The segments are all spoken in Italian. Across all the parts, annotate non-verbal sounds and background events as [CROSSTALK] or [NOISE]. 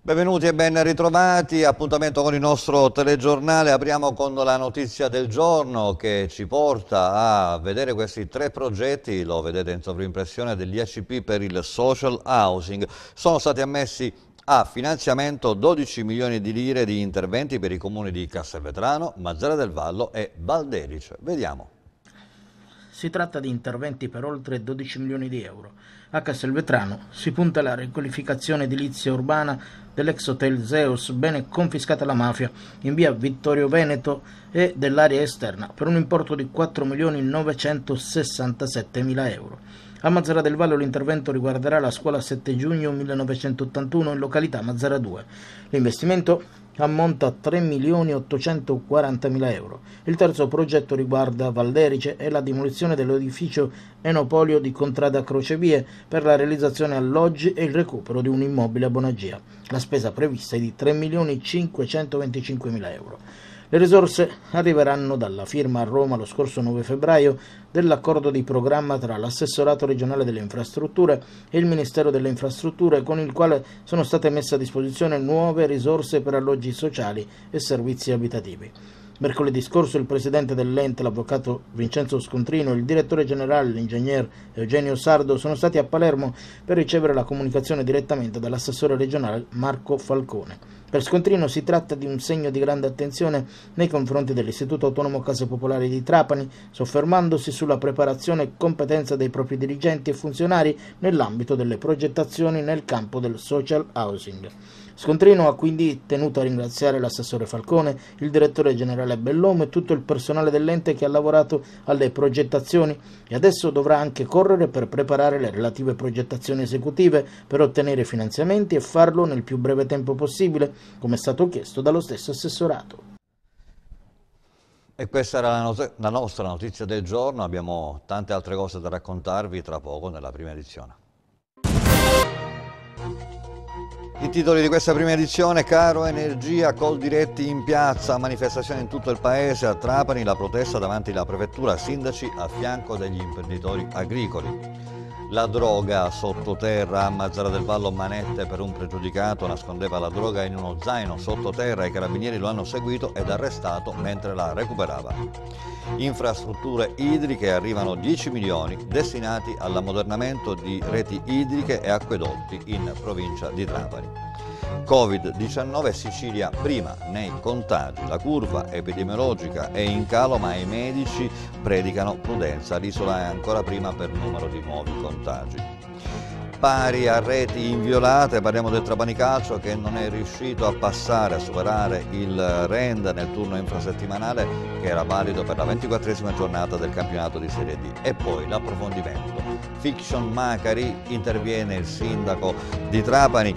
Benvenuti e ben ritrovati, appuntamento con il nostro telegiornale, apriamo con la notizia del giorno che ci porta a vedere questi tre progetti, lo vedete in sovrimpressione degli ACP per il social housing, sono stati ammessi a finanziamento 12 milioni di lire di interventi per i comuni di Castelvetrano, Mazzara del Vallo e Valderice. Vediamo. Si tratta di interventi per oltre 12 milioni di euro. A Castelvetrano si punta alla riqualificazione edilizia urbana dell'ex hotel Zeus, bene confiscata alla mafia, in via Vittorio Veneto e dell'area esterna, per un importo di 4 milioni 967 mila euro. A Mazzara del Vallo l'intervento riguarderà la scuola 7 giugno 1981 in località Mazzara 2. L'investimento ammonta a 3.840.000 euro. Il terzo progetto riguarda Valderice e la demolizione dell'edificio Enopolio di Contrada Crocevie per la realizzazione alloggi e il recupero di un immobile a Bonagia. La spesa prevista è di 3.525.000 euro. Le risorse arriveranno dalla firma a Roma lo scorso 9 febbraio dell'accordo di programma tra l'assessorato regionale delle infrastrutture e il Ministero delle Infrastrutture con il quale sono state messe a disposizione nuove risorse per alloggi sociali e servizi abitativi. Mercoledì scorso il presidente dell'ente, l'avvocato Vincenzo Scontrino, e il direttore generale, l'ingegner Eugenio Sardo, sono stati a Palermo per ricevere la comunicazione direttamente dall'assessore regionale Marco Falcone. Per Scontrino si tratta di un segno di grande attenzione nei confronti dell'Istituto Autonomo Case Popolari di Trapani, soffermandosi sulla preparazione e competenza dei propri dirigenti e funzionari nell'ambito delle progettazioni nel campo del social housing. Scontrino ha quindi tenuto a ringraziare l'assessore Falcone, il direttore generale Bellomo e tutto il personale dell'ente che ha lavorato alle progettazioni e adesso dovrà anche correre per preparare le relative progettazioni esecutive per ottenere finanziamenti e farlo nel più breve tempo possibile, come è stato chiesto dallo stesso assessorato. E questa era la, not la nostra notizia del giorno, abbiamo tante altre cose da raccontarvi tra poco nella prima edizione. I titoli di questa prima edizione, caro Energia, col diretti in piazza, manifestazione in tutto il paese, a Trapani la protesta davanti alla prefettura, sindaci a fianco degli imprenditori agricoli la droga sottoterra a Mazzara del Vallo manette per un pregiudicato nascondeva la droga in uno zaino sottoterra e i carabinieri lo hanno seguito ed arrestato mentre la recuperava. Infrastrutture idriche arrivano 10 milioni destinati all'ammodernamento di reti idriche e acquedotti in provincia di Trapani. Covid-19 Sicilia prima nei contagi. La curva epidemiologica è in calo ma i medici predicano prudenza. L'isola è ancora prima per numero di nuovi contagi pari a reti inviolate, parliamo del Trapani Calcio che non è riuscito a passare, a superare il Renda nel turno infrasettimanale che era valido per la 24esima giornata del campionato di Serie D e poi l'approfondimento. Fiction Macari interviene il sindaco di Trapani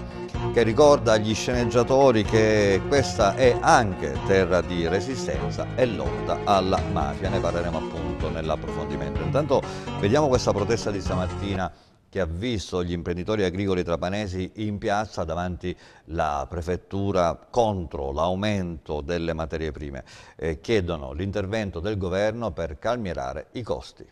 che ricorda agli sceneggiatori che questa è anche terra di resistenza e lotta alla mafia. Ne parleremo appunto nell'approfondimento. Intanto vediamo questa protesta di stamattina che ha visto gli imprenditori agricoli trapanesi in piazza davanti alla prefettura contro l'aumento delle materie prime. Eh, chiedono l'intervento del governo per calmierare i costi.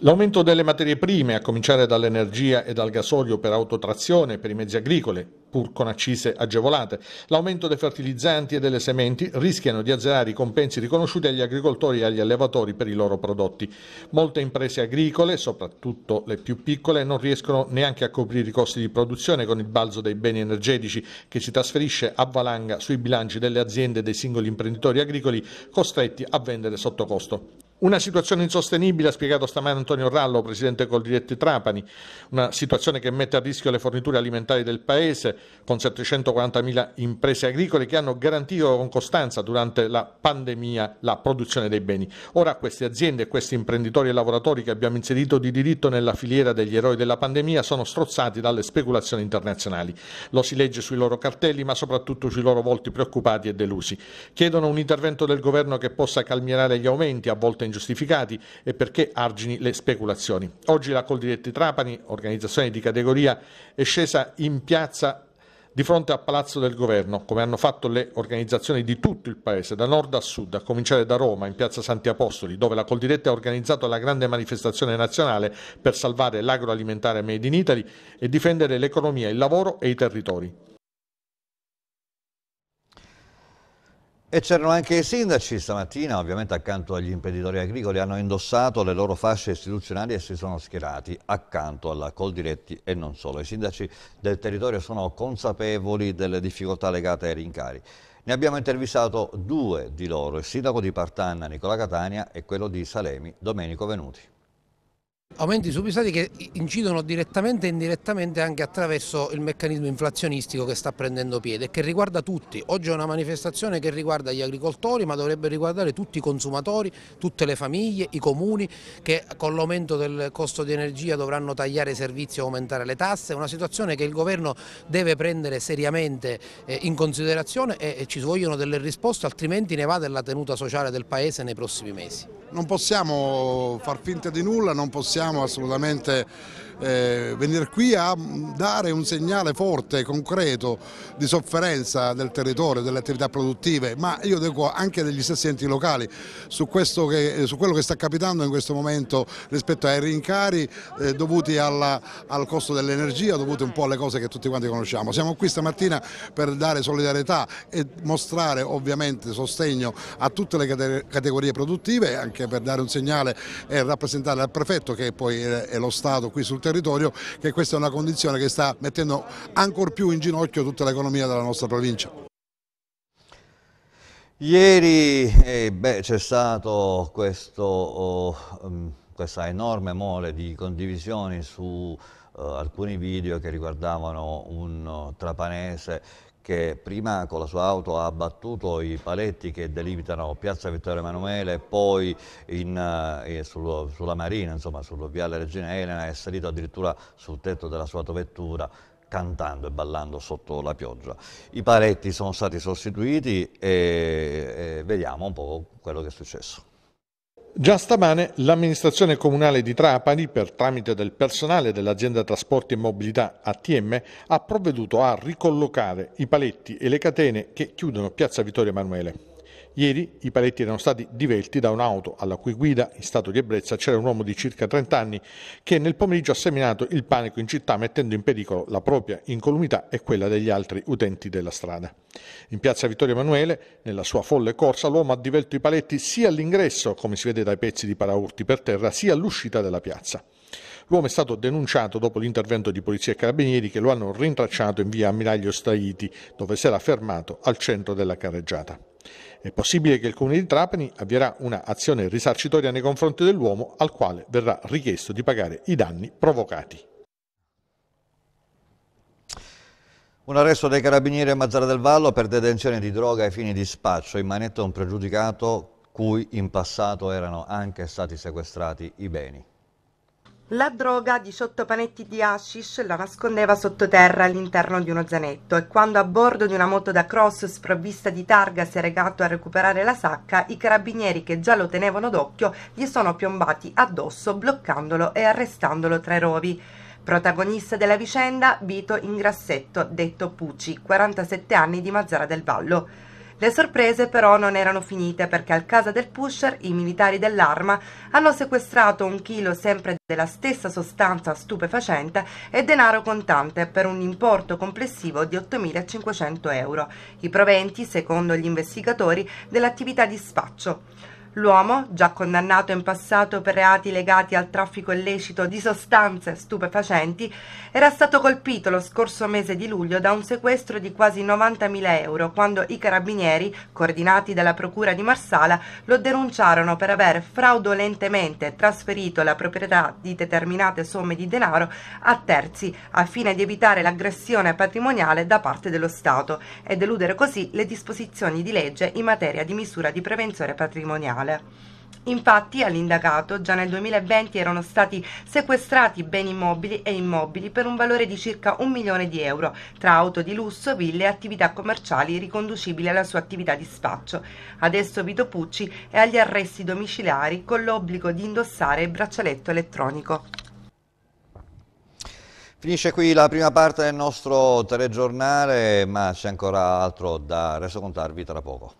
L'aumento delle materie prime, a cominciare dall'energia e dal gasolio per autotrazione, per i mezzi agricoli, pur con accise agevolate, l'aumento dei fertilizzanti e delle sementi rischiano di azzerare i compensi riconosciuti agli agricoltori e agli allevatori per i loro prodotti. Molte imprese agricole, soprattutto le più piccole, non riescono neanche a coprire i costi di produzione con il balzo dei beni energetici che si trasferisce a valanga sui bilanci delle aziende e dei singoli imprenditori agricoli costretti a vendere sotto costo. Una situazione insostenibile, ha spiegato stamattina Antonio Rallo, presidente Coldiretti Trapani, una situazione che mette a rischio le forniture alimentari del Paese, con 740.000 imprese agricole che hanno garantito con costanza durante la pandemia la produzione dei beni. Ora queste aziende questi imprenditori e lavoratori che abbiamo inserito di diritto nella filiera degli eroi della pandemia sono strozzati dalle speculazioni internazionali. Lo si legge sui loro cartelli, ma soprattutto sui loro volti preoccupati e delusi. Chiedono un intervento del governo che possa calmierare gli aumenti, a volte ingiustificati e perché argini le speculazioni. Oggi la Coldiretti Trapani, organizzazione di categoria, è scesa in piazza di fronte al Palazzo del Governo, come hanno fatto le organizzazioni di tutto il Paese, da nord a sud, a cominciare da Roma, in piazza Santi Apostoli, dove la Coldiretta ha organizzato la grande manifestazione nazionale per salvare l'agroalimentare Made in Italy e difendere l'economia, il lavoro e i territori. E c'erano anche i sindaci stamattina, ovviamente accanto agli imprenditori agricoli, hanno indossato le loro fasce istituzionali e si sono schierati accanto alla Coldiretti e non solo. I sindaci del territorio sono consapevoli delle difficoltà legate ai rincari. Ne abbiamo intervistato due di loro, il sindaco di Partanna Nicola Catania e quello di Salemi Domenico Venuti. Aumenti subissati che incidono direttamente e indirettamente anche attraverso il meccanismo inflazionistico che sta prendendo piede e che riguarda tutti. Oggi è una manifestazione che riguarda gli agricoltori ma dovrebbe riguardare tutti i consumatori, tutte le famiglie, i comuni che con l'aumento del costo di energia dovranno tagliare i servizi e aumentare le tasse. È una situazione che il governo deve prendere seriamente eh, in considerazione e ci vogliono delle risposte altrimenti ne va della tenuta sociale del Paese nei prossimi mesi. Non possiamo far finta di nulla, non possiamo possiamo assolutamente eh, venire qui a dare un segnale forte, concreto di sofferenza del territorio, delle attività produttive, ma io dico anche degli stessi enti locali su, che, su quello che sta capitando in questo momento rispetto ai rincari eh, dovuti alla, al costo dell'energia, dovuti un po' alle cose che tutti quanti conosciamo. Siamo qui stamattina per dare solidarietà e mostrare ovviamente sostegno a tutte le categorie produttive, anche per dare un segnale e rappresentare al prefetto che poi è lo Stato qui sul territorio territorio che questa è una condizione che sta mettendo ancor più in ginocchio tutta l'economia della nostra provincia. Ieri eh, c'è stata oh, mm, questa enorme mole di condivisioni su uh, alcuni video che riguardavano un uh, trapanese che prima con la sua auto ha abbattuto i paletti che delimitano Piazza Vittorio Emanuele, poi in, eh, sul, sulla Marina, insomma sul viale Regina Elena, è salito addirittura sul tetto della sua autovettura cantando e ballando sotto la pioggia. I paletti sono stati sostituiti e, e vediamo un po' quello che è successo. Già stamane l'amministrazione comunale di Trapani, per tramite del personale dell'azienda Trasporti e Mobilità ATM, ha provveduto a ricollocare i paletti e le catene che chiudono Piazza Vittorio Emanuele. Ieri i paletti erano stati divelti da un'auto alla cui guida, in stato di ebbrezza, c'era un uomo di circa 30 anni che nel pomeriggio ha seminato il panico in città mettendo in pericolo la propria incolumità e quella degli altri utenti della strada. In piazza Vittorio Emanuele, nella sua folle corsa, l'uomo ha divelto i paletti sia all'ingresso, come si vede dai pezzi di paraurti per terra, sia all'uscita della piazza. L'uomo è stato denunciato dopo l'intervento di polizia e carabinieri che lo hanno rintracciato in via Ammiraglio Staiti, dove si era fermato al centro della carreggiata. È possibile che il Comune di Trapani avvierà un'azione risarcitoria nei confronti dell'uomo al quale verrà richiesto di pagare i danni provocati. Un arresto dei carabinieri a Mazzara del Vallo per detenzione di droga ai fini di spaccio. In manetta un pregiudicato cui in passato erano anche stati sequestrati i beni. La droga di panetti di hashish la nascondeva sottoterra all'interno di uno zanetto e quando a bordo di una moto da cross sprovvista di targa si è recato a recuperare la sacca, i carabinieri che già lo tenevano d'occhio gli sono piombati addosso bloccandolo e arrestandolo tra i rovi. Protagonista della vicenda, Vito Ingrassetto, detto Pucci, 47 anni di Mazzara del Vallo. Le sorprese però non erano finite perché al casa del pusher i militari dell'arma hanno sequestrato un chilo sempre della stessa sostanza stupefacente e denaro contante per un importo complessivo di 8.500 euro, i proventi, secondo gli investigatori, dell'attività di spaccio. L'uomo, già condannato in passato per reati legati al traffico illecito di sostanze stupefacenti, era stato colpito lo scorso mese di luglio da un sequestro di quasi 90.000 euro quando i carabinieri, coordinati dalla Procura di Marsala, lo denunciarono per aver fraudolentemente trasferito la proprietà di determinate somme di denaro a terzi a fine di evitare l'aggressione patrimoniale da parte dello Stato e deludere così le disposizioni di legge in materia di misura di prevenzione patrimoniale criminale. Infatti all'indagato già nel 2020 erano stati sequestrati beni immobili e immobili per un valore di circa un milione di euro tra auto di lusso, ville e attività commerciali riconducibili alla sua attività di spaccio. Adesso Vito Pucci è agli arresti domiciliari con l'obbligo di indossare il braccialetto elettronico. Finisce qui la prima parte del nostro telegiornale, ma c'è ancora altro da resocontarvi tra poco.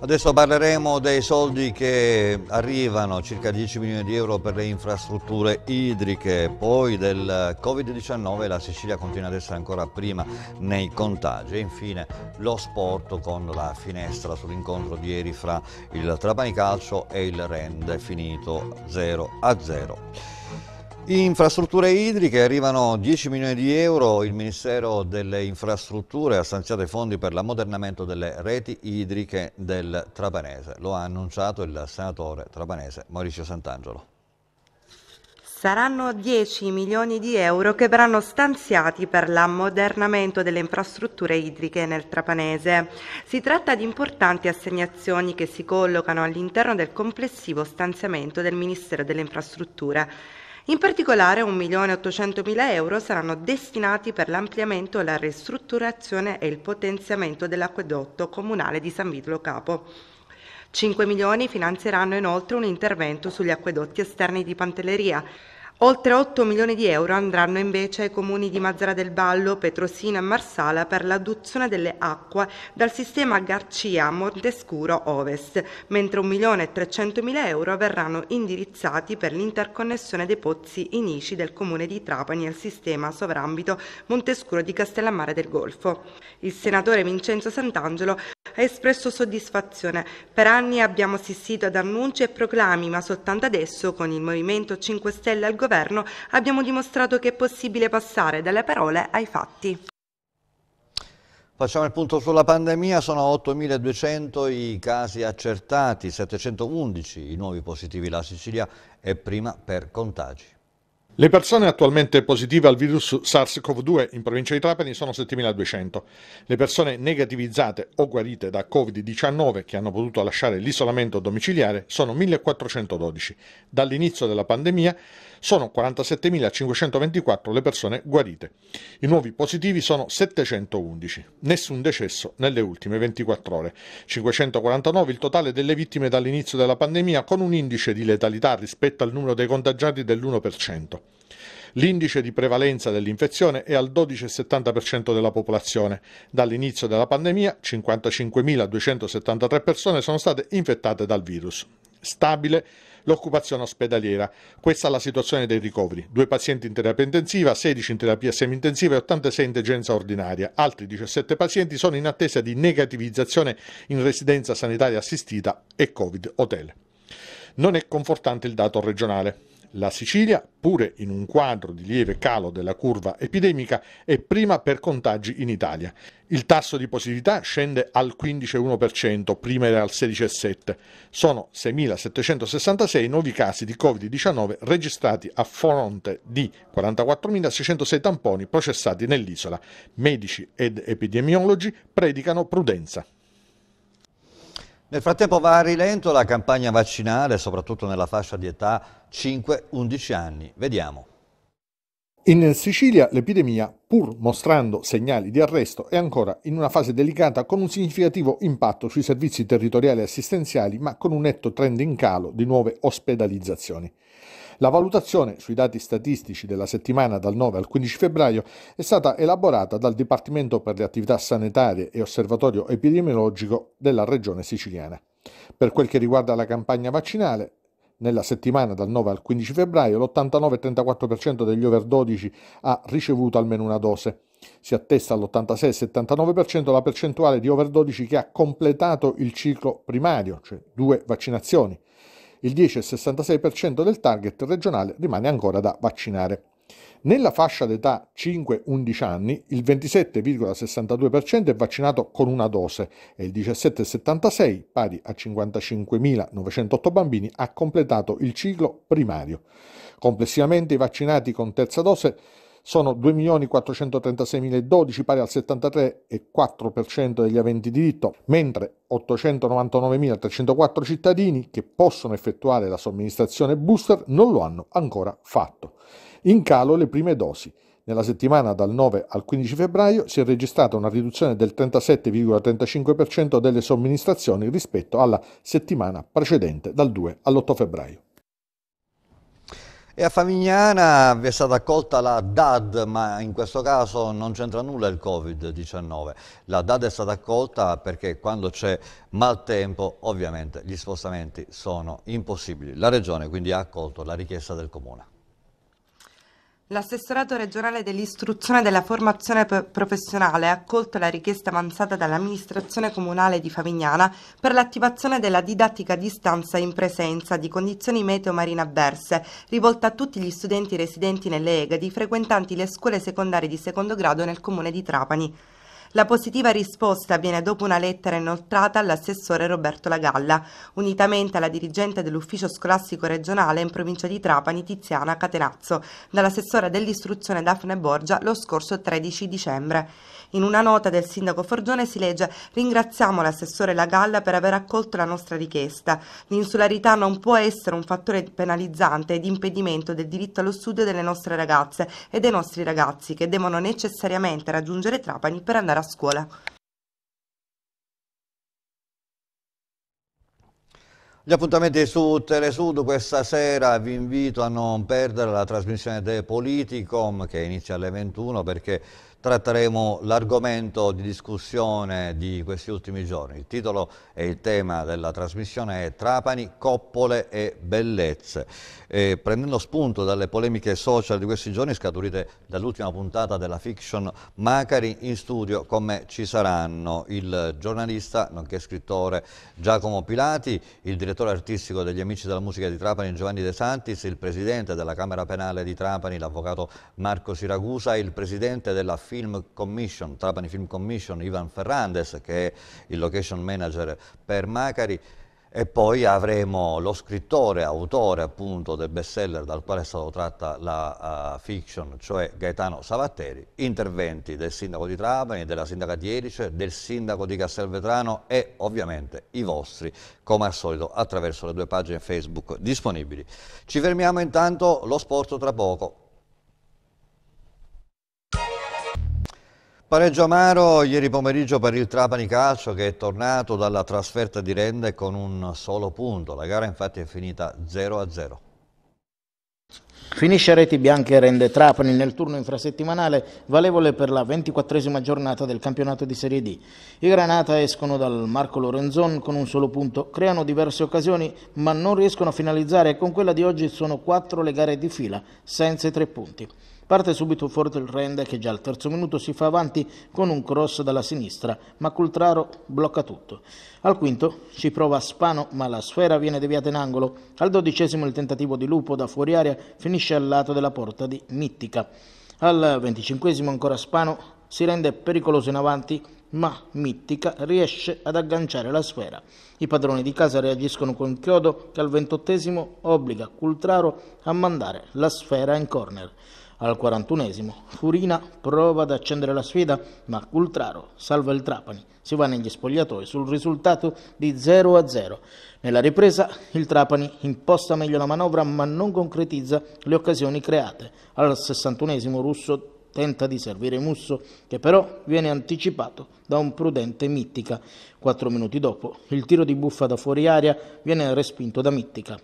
Adesso parleremo dei soldi che arrivano, circa 10 milioni di euro per le infrastrutture idriche, poi del Covid-19 la Sicilia continua ad essere ancora prima nei contagi e infine lo sport con la finestra sull'incontro di ieri fra il Trapani Calcio e il Rende finito 0 a 0. Infrastrutture idriche, arrivano 10 milioni di euro, il Ministero delle Infrastrutture ha stanziato i fondi per l'ammodernamento delle reti idriche del Trapanese, lo ha annunciato il senatore trapanese Maurizio Sant'Angelo. Saranno 10 milioni di euro che verranno stanziati per l'ammodernamento delle infrastrutture idriche nel Trapanese. Si tratta di importanti assegnazioni che si collocano all'interno del complessivo stanziamento del Ministero delle Infrastrutture in particolare 1.800.000 euro saranno destinati per l'ampliamento, la ristrutturazione e il potenziamento dell'acquedotto comunale di San Vito Capo. 5 milioni finanzieranno inoltre un intervento sugli acquedotti esterni di Pantelleria, Oltre 8 milioni di euro andranno invece ai comuni di Mazzara del Vallo, Petrosina e Marsala per l'adduzione delle acque dal sistema Garcia Montescuro Ovest, mentre 1 milione e 300 mila euro verranno indirizzati per l'interconnessione dei pozzi inici del comune di Trapani al sistema sovrambito Montescuro di Castellammare del Golfo. Il senatore Vincenzo Sant'Angelo ha espresso soddisfazione. Per anni abbiamo assistito ad annunci e proclami, ma soltanto adesso, con il Movimento 5 Stelle al governo, abbiamo dimostrato che è possibile passare dalle parole ai fatti. Facciamo il punto sulla pandemia, sono 8.200 i casi accertati, 711 i nuovi positivi. La Sicilia è prima per contagi. Le persone attualmente positive al virus SARS-CoV-2 in provincia di Trapani sono 7.200. Le persone negativizzate o guarite da Covid-19 che hanno potuto lasciare l'isolamento domiciliare sono 1.412. Dall'inizio della pandemia sono 47.524 le persone guarite. I nuovi positivi sono 711, nessun decesso nelle ultime 24 ore. 549 il totale delle vittime dall'inizio della pandemia con un indice di letalità rispetto al numero dei contagiati dell'1%. L'indice di prevalenza dell'infezione è al 12,70% della popolazione. Dall'inizio della pandemia 55.273 persone sono state infettate dal virus. Stabile l'occupazione ospedaliera. Questa è la situazione dei ricoveri. Due pazienti in terapia intensiva, 16 in terapia semi-intensiva e 86 in degenza ordinaria. Altri 17 pazienti sono in attesa di negativizzazione in residenza sanitaria assistita e Covid hotel. Non è confortante il dato regionale. La Sicilia, pure in un quadro di lieve calo della curva epidemica, è prima per contagi in Italia. Il tasso di positività scende al 15,1%, prima era al 16,7%. Sono 6.766 nuovi casi di Covid-19 registrati a fronte di 44.606 tamponi processati nell'isola. Medici ed epidemiologi predicano prudenza. Nel frattempo va a rilento la campagna vaccinale, soprattutto nella fascia di età 5-11 anni. Vediamo. In Sicilia l'epidemia, pur mostrando segnali di arresto, è ancora in una fase delicata con un significativo impatto sui servizi territoriali e assistenziali, ma con un netto trend in calo di nuove ospedalizzazioni. La valutazione sui dati statistici della settimana dal 9 al 15 febbraio è stata elaborata dal Dipartimento per le attività sanitarie e osservatorio epidemiologico della Regione siciliana. Per quel che riguarda la campagna vaccinale, nella settimana dal 9 al 15 febbraio l'89,34% degli over 12 ha ricevuto almeno una dose. Si attesta all'86,79% la percentuale di over 12 che ha completato il ciclo primario, cioè due vaccinazioni, il 10,66% del target regionale rimane ancora da vaccinare. Nella fascia d'età 5-11 anni il 27,62% è vaccinato con una dose e il 17,76, pari a 55.908 bambini, ha completato il ciclo primario. Complessivamente i vaccinati con terza dose sono 2.436.012 pari al 73,4% degli aventi diritto, mentre 899.304 cittadini che possono effettuare la somministrazione booster non lo hanno ancora fatto. In calo le prime dosi. Nella settimana dal 9 al 15 febbraio si è registrata una riduzione del 37,35% delle somministrazioni rispetto alla settimana precedente dal 2 all'8 febbraio. E a Favignana vi è stata accolta la DAD, ma in questo caso non c'entra nulla il Covid-19. La DAD è stata accolta perché quando c'è maltempo ovviamente gli spostamenti sono impossibili. La Regione quindi ha accolto la richiesta del Comune. L'assessorato regionale dell'istruzione e della formazione professionale ha accolto la richiesta avanzata dall'amministrazione comunale di Favignana per l'attivazione della didattica a distanza in presenza di condizioni meteo marine avverse, rivolta a tutti gli studenti residenti nelle EGADI frequentanti le scuole secondarie di secondo grado nel comune di Trapani. La positiva risposta avviene dopo una lettera inoltrata all'assessore Roberto Lagalla, unitamente alla dirigente dell'ufficio scolastico regionale in provincia di Trapani Tiziana Catenazzo, dall'assessore dell'istruzione Daphne Borgia lo scorso 13 dicembre. In una nota del sindaco Forgione si legge ringraziamo l'assessore La Galla per aver accolto la nostra richiesta. L'insularità non può essere un fattore penalizzante ed impedimento del diritto allo studio delle nostre ragazze e dei nostri ragazzi che devono necessariamente raggiungere Trapani per andare a scuola. Gli appuntamenti su Telesud questa sera vi invito a non perdere la trasmissione De Politicom che inizia alle 21 perché tratteremo l'argomento di discussione di questi ultimi giorni. Il titolo e il tema della trasmissione è Trapani, coppole e bellezze. E prendendo spunto dalle polemiche social di questi giorni scaturite dall'ultima puntata della fiction Macari, in studio con me ci saranno il giornalista, nonché scrittore Giacomo Pilati, il direttore artistico degli Amici della Musica di Trapani Giovanni De Santis, il presidente della Camera Penale di Trapani, l'avvocato Marco Siragusa, il presidente della Film Commission, Trapani Film Commission, Ivan Ferrandes che è il location manager per Macari e poi avremo lo scrittore, autore appunto del bestseller dal quale è stata tratta la uh, fiction, cioè Gaetano Savatteri, interventi del sindaco di Trapani, della sindaca di Erice, del sindaco di Castelvetrano e ovviamente i vostri, come al solito, attraverso le due pagine Facebook disponibili. Ci fermiamo intanto, lo sport tra poco. Pareggio amaro ieri pomeriggio per il Trapani Calcio che è tornato dalla trasferta di Rende con un solo punto. La gara infatti è finita 0-0. Finisce reti bianche rende Trapani nel turno infrasettimanale valevole per la 24esima giornata del campionato di Serie D. I Granata escono dal Marco Lorenzon con un solo punto, creano diverse occasioni ma non riescono a finalizzare e con quella di oggi sono quattro le gare di fila senza i tre punti. Parte subito forte il Rende che già al terzo minuto si fa avanti con un cross dalla sinistra, ma Cultraro blocca tutto. Al quinto ci prova Spano, ma la sfera viene deviata in angolo. Al dodicesimo il tentativo di Lupo da fuori aria finisce al lato della porta di Mittica. Al venticinquesimo ancora Spano si rende pericoloso in avanti ma Mittica riesce ad agganciare la sfera. I padroni di casa reagiscono con chiodo che al ventottesimo obbliga Cultraro a mandare la sfera in corner. Al 41 esimo Furina prova ad accendere la sfida, ma Cultraro salva il Trapani. Si va negli spogliatoi sul risultato di 0-0. Nella ripresa il Trapani imposta meglio la manovra, ma non concretizza le occasioni create. Al 61 esimo Russo tenta di servire Musso, che però viene anticipato da un prudente Mittica. Quattro minuti dopo, il tiro di Buffa da fuori aria viene respinto da Mittica.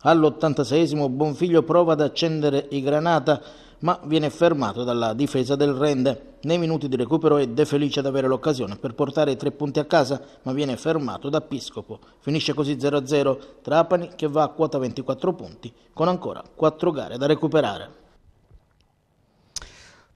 All'86 esimo Bonfiglio prova ad accendere i granata ma viene fermato dalla difesa del Rende. Nei minuti di recupero è De Felice ad avere l'occasione per portare i tre punti a casa, ma viene fermato da Piscopo. Finisce così 0-0 Trapani che va a quota 24 punti, con ancora 4 gare da recuperare.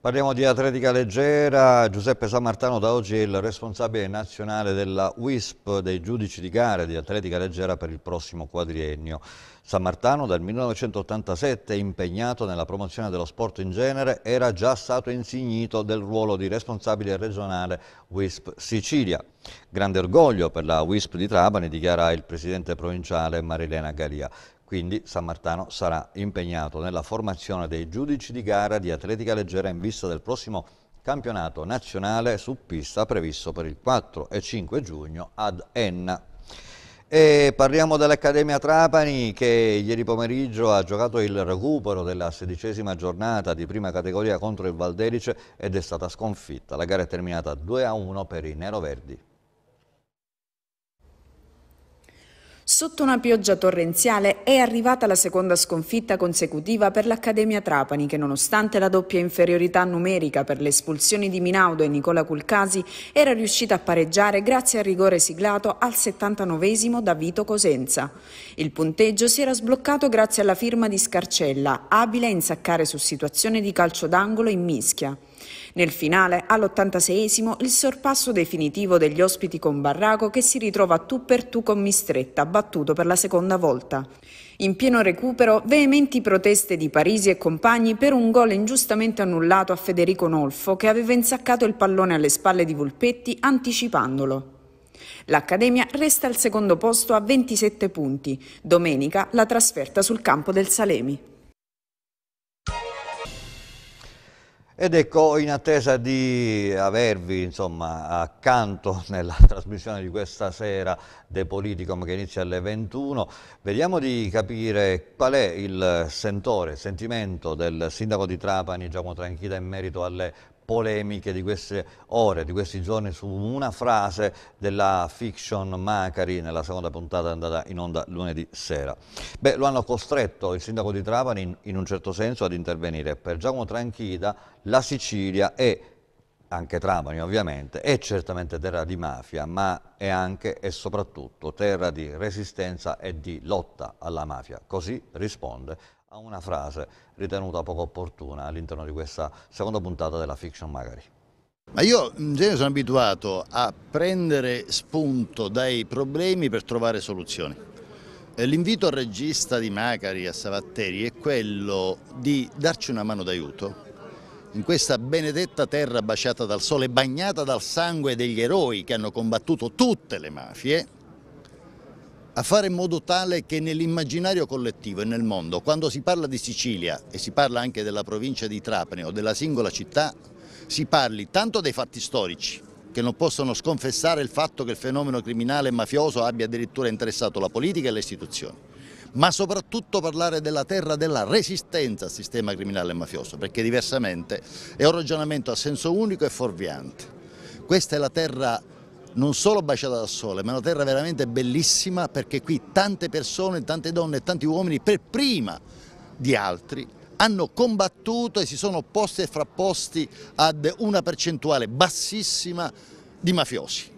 Parliamo di atletica leggera, Giuseppe Samartano da oggi è il responsabile nazionale della WISP dei giudici di gare di atletica leggera per il prossimo quadriennio. Samartano dal 1987 impegnato nella promozione dello sport in genere era già stato insignito del ruolo di responsabile regionale WISP Sicilia. Grande orgoglio per la WISP di Trabani dichiara il presidente provinciale Marilena Garia. Quindi San Martano sarà impegnato nella formazione dei giudici di gara di atletica leggera in vista del prossimo campionato nazionale su pista previsto per il 4 e 5 giugno ad Enna. E parliamo dell'Accademia Trapani che ieri pomeriggio ha giocato il recupero della sedicesima giornata di prima categoria contro il Valderice ed è stata sconfitta. La gara è terminata 2-1 a per i neroverdi. Sotto una pioggia torrenziale è arrivata la seconda sconfitta consecutiva per l'Accademia Trapani che nonostante la doppia inferiorità numerica per le espulsioni di Minaudo e Nicola Culcasi era riuscita a pareggiare grazie al rigore siglato al 79 da Vito Cosenza. Il punteggio si era sbloccato grazie alla firma di Scarcella, abile a insaccare su situazioni di calcio d'angolo in mischia. Nel finale, all'86esimo, il sorpasso definitivo degli ospiti con Barraco che si ritrova tu per tu con Mistretta, battuto per la seconda volta. In pieno recupero, veementi proteste di Parisi e compagni per un gol ingiustamente annullato a Federico Nolfo che aveva insaccato il pallone alle spalle di Vulpetti anticipandolo. L'Accademia resta al secondo posto a 27 punti. Domenica la trasferta sul campo del Salemi. Ed ecco, in attesa di avervi insomma, accanto [LAUGHS] nella trasmissione di questa sera De Politicum che inizia alle 21, vediamo di capire qual è il sentore, il sentimento del sindaco di Trapani Giacomo Tranchita in merito alle polemiche di queste ore, di questi giorni su una frase della fiction Macari nella seconda puntata andata in onda lunedì sera. Beh, lo hanno costretto il sindaco di Trapani in, in un certo senso ad intervenire. Per Giacomo Tranchida la Sicilia è anche Trapani ovviamente, è certamente terra di mafia, ma è anche e soprattutto terra di resistenza e di lotta alla mafia. Così risponde a una frase ritenuta poco opportuna all'interno di questa seconda puntata della Fiction Magari. Ma io in genere sono abituato a prendere spunto dai problemi per trovare soluzioni. Eh, l'invito al regista di Macari, a Savatteri, è quello di darci una mano d'aiuto in questa benedetta terra baciata dal sole, bagnata dal sangue degli eroi che hanno combattuto tutte le mafie, a fare in modo tale che nell'immaginario collettivo e nel mondo, quando si parla di Sicilia e si parla anche della provincia di Trapani o della singola città, si parli tanto dei fatti storici, che non possono sconfessare il fatto che il fenomeno criminale e mafioso abbia addirittura interessato la politica e le istituzioni, ma soprattutto parlare della terra della resistenza al sistema criminale e mafioso, perché diversamente è un ragionamento a senso unico e fuorviante. Questa è la terra non solo baciata dal sole, ma una terra veramente bellissima perché qui tante persone, tante donne e tanti uomini per prima di altri hanno combattuto e si sono posti e frapposti ad una percentuale bassissima di mafiosi.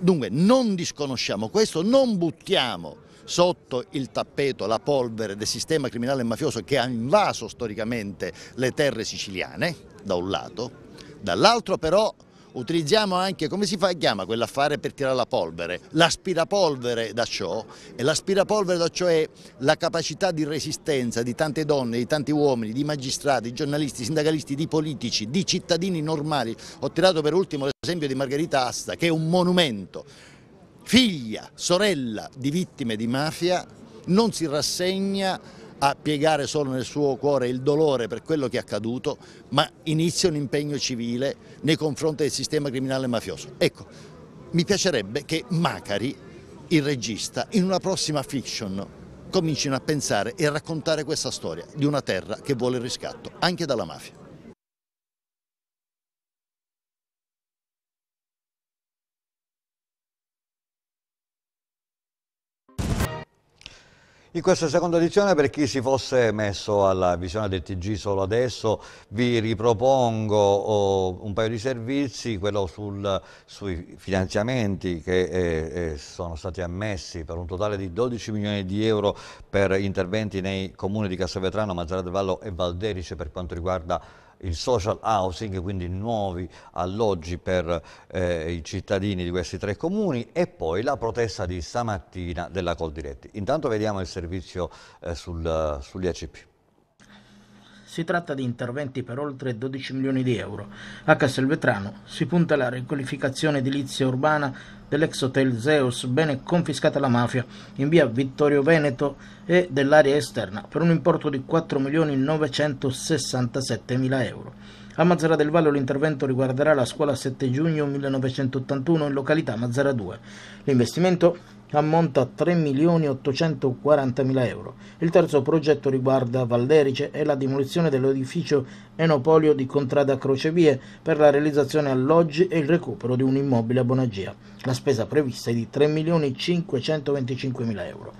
Dunque non disconosciamo questo, non buttiamo sotto il tappeto la polvere del sistema criminale mafioso che ha invaso storicamente le terre siciliane, da un lato, dall'altro però utilizziamo anche, come si fa, chiama quell'affare per tirare la polvere? L'aspirapolvere da ciò, e l'aspirapolvere da ciò è la capacità di resistenza di tante donne, di tanti uomini, di magistrati, di giornalisti, sindacalisti, di politici, di cittadini normali. Ho tirato per ultimo l'esempio di Margherita Asta, che è un monumento, figlia, sorella di vittime di mafia, non si rassegna a piegare solo nel suo cuore il dolore per quello che è accaduto, ma inizia un impegno civile nei confronti del sistema criminale mafioso. Ecco, mi piacerebbe che Macari, il regista, in una prossima fiction comincino a pensare e a raccontare questa storia di una terra che vuole il riscatto anche dalla mafia. In questa seconda edizione, per chi si fosse messo alla visione del TG solo adesso, vi ripropongo oh, un paio di servizi, quello sul, sui finanziamenti che eh, eh sono stati ammessi per un totale di 12 milioni di euro per interventi nei comuni di Cassavetrano, Mazzara del Vallo e Valderice per quanto riguarda il social housing, quindi nuovi alloggi per eh, i cittadini di questi tre comuni e poi la protesta di stamattina della Coldiretti. Intanto vediamo il servizio eh, sul, eh, sugli ACP. Si tratta di interventi per oltre 12 milioni di euro. A Castelvetrano si punta alla riqualificazione edilizia urbana dell'ex hotel Zeus, bene confiscata alla mafia, in via Vittorio Veneto e dell'area esterna, per un importo di 4 milioni 967 mila euro. A Mazzara del Vallo l'intervento riguarderà la scuola 7 giugno 1981 in località Mazzara 2. L'investimento ammonta a 3.840.000 euro. Il terzo progetto riguarda Valderice e la demolizione dell'edificio Enopolio di Contrada Crocevie per la realizzazione alloggi e il recupero di un immobile a Bonagia. La spesa prevista è di 3.525.000 euro.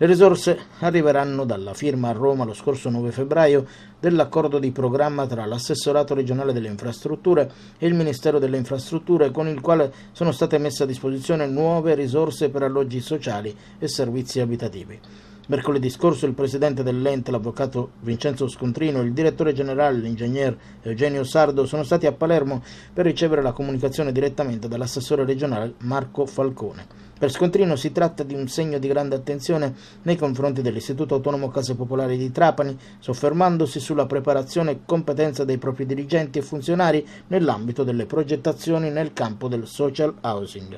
Le risorse arriveranno dalla firma a Roma lo scorso 9 febbraio dell'accordo di programma tra l'assessorato regionale delle infrastrutture e il Ministero delle Infrastrutture con il quale sono state messe a disposizione nuove risorse per alloggi sociali e servizi abitativi. Mercoledì scorso il presidente dell'ente, l'avvocato Vincenzo Scontrino, e il direttore generale, l'ingegner Eugenio Sardo, sono stati a Palermo per ricevere la comunicazione direttamente dall'assessore regionale Marco Falcone. Per Scontrino si tratta di un segno di grande attenzione nei confronti dell'Istituto Autonomo Case Popolari di Trapani, soffermandosi sulla preparazione e competenza dei propri dirigenti e funzionari nell'ambito delle progettazioni nel campo del social housing.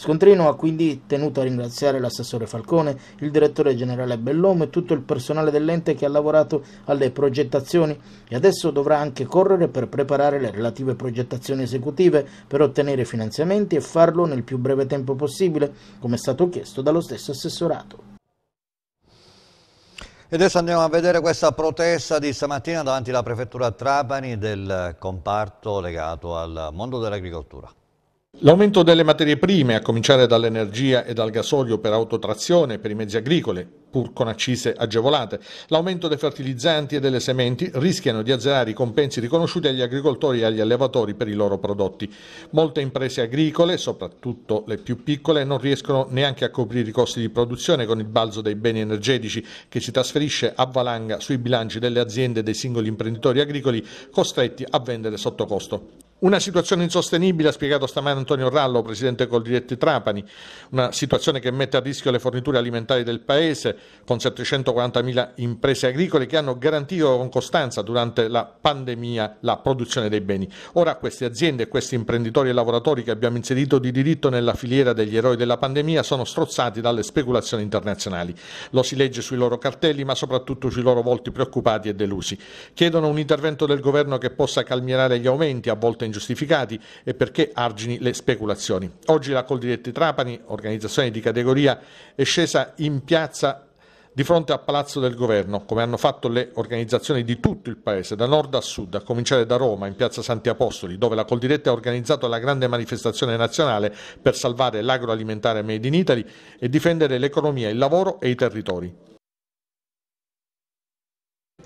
Scontrino ha quindi tenuto a ringraziare l'assessore Falcone, il direttore generale Bellomo e tutto il personale dell'ente che ha lavorato alle progettazioni e adesso dovrà anche correre per preparare le relative progettazioni esecutive per ottenere finanziamenti e farlo nel più breve tempo possibile, come è stato chiesto dallo stesso assessorato. E adesso andiamo a vedere questa protesta di stamattina davanti alla prefettura Trapani del comparto legato al mondo dell'agricoltura. L'aumento delle materie prime, a cominciare dall'energia e dal gasolio per autotrazione, per i mezzi agricoli, pur con accise agevolate, l'aumento dei fertilizzanti e delle sementi rischiano di azzerare i compensi riconosciuti agli agricoltori e agli allevatori per i loro prodotti. Molte imprese agricole, soprattutto le più piccole, non riescono neanche a coprire i costi di produzione con il balzo dei beni energetici che si trasferisce a valanga sui bilanci delle aziende e dei singoli imprenditori agricoli costretti a vendere sotto costo. Una situazione insostenibile, ha spiegato stamattina Antonio Rallo, presidente Coldiretti Trapani, una situazione che mette a rischio le forniture alimentari del Paese, con 740.000 imprese agricole che hanno garantito con costanza durante la pandemia la produzione dei beni. Ora queste aziende, questi imprenditori e lavoratori che abbiamo inserito di diritto nella filiera degli eroi della pandemia sono strozzati dalle speculazioni internazionali. Lo si legge sui loro cartelli, ma soprattutto sui loro volti preoccupati e delusi. Chiedono un intervento del governo che possa calmierare gli aumenti, a volte in ingiustificati e perché argini le speculazioni. Oggi la Coldiretti Trapani, organizzazione di categoria, è scesa in piazza di fronte al Palazzo del Governo, come hanno fatto le organizzazioni di tutto il Paese, da nord a sud, a cominciare da Roma, in piazza Santi Apostoli, dove la Coldiretta ha organizzato la grande manifestazione nazionale per salvare l'agroalimentare Made in Italy e difendere l'economia, il lavoro e i territori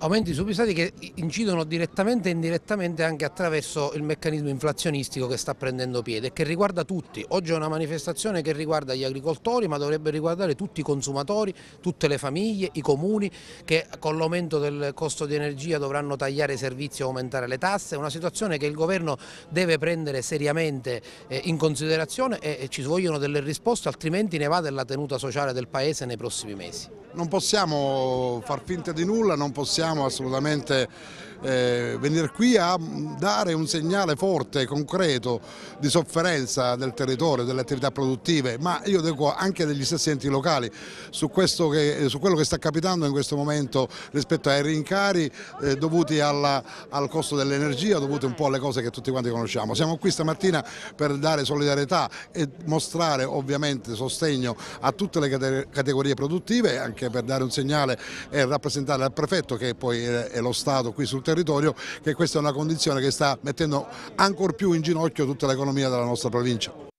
aumenti subissati che incidono direttamente e indirettamente anche attraverso il meccanismo inflazionistico che sta prendendo piede e che riguarda tutti. Oggi è una manifestazione che riguarda gli agricoltori ma dovrebbe riguardare tutti i consumatori, tutte le famiglie, i comuni che con l'aumento del costo di energia dovranno tagliare i servizi e aumentare le tasse, una situazione che il governo deve prendere seriamente eh, in considerazione e ci vogliono delle risposte altrimenti ne va della tenuta sociale del Paese nei prossimi mesi. Non possiamo far finta di nulla, non possiamo assolutamente eh, venire qui a dare un segnale forte, concreto di sofferenza del territorio, delle attività produttive, ma io dico anche degli stessi enti locali su, che, su quello che sta capitando in questo momento rispetto ai rincari eh, dovuti alla, al costo dell'energia, dovuti un po' alle cose che tutti quanti conosciamo. Siamo qui stamattina per dare solidarietà e mostrare ovviamente sostegno a tutte le cate categorie produttive, anche per dare un segnale e rappresentare al prefetto che poi è lo Stato qui sul territorio territorio che questa è una condizione che sta mettendo ancor più in ginocchio tutta l'economia della nostra provincia.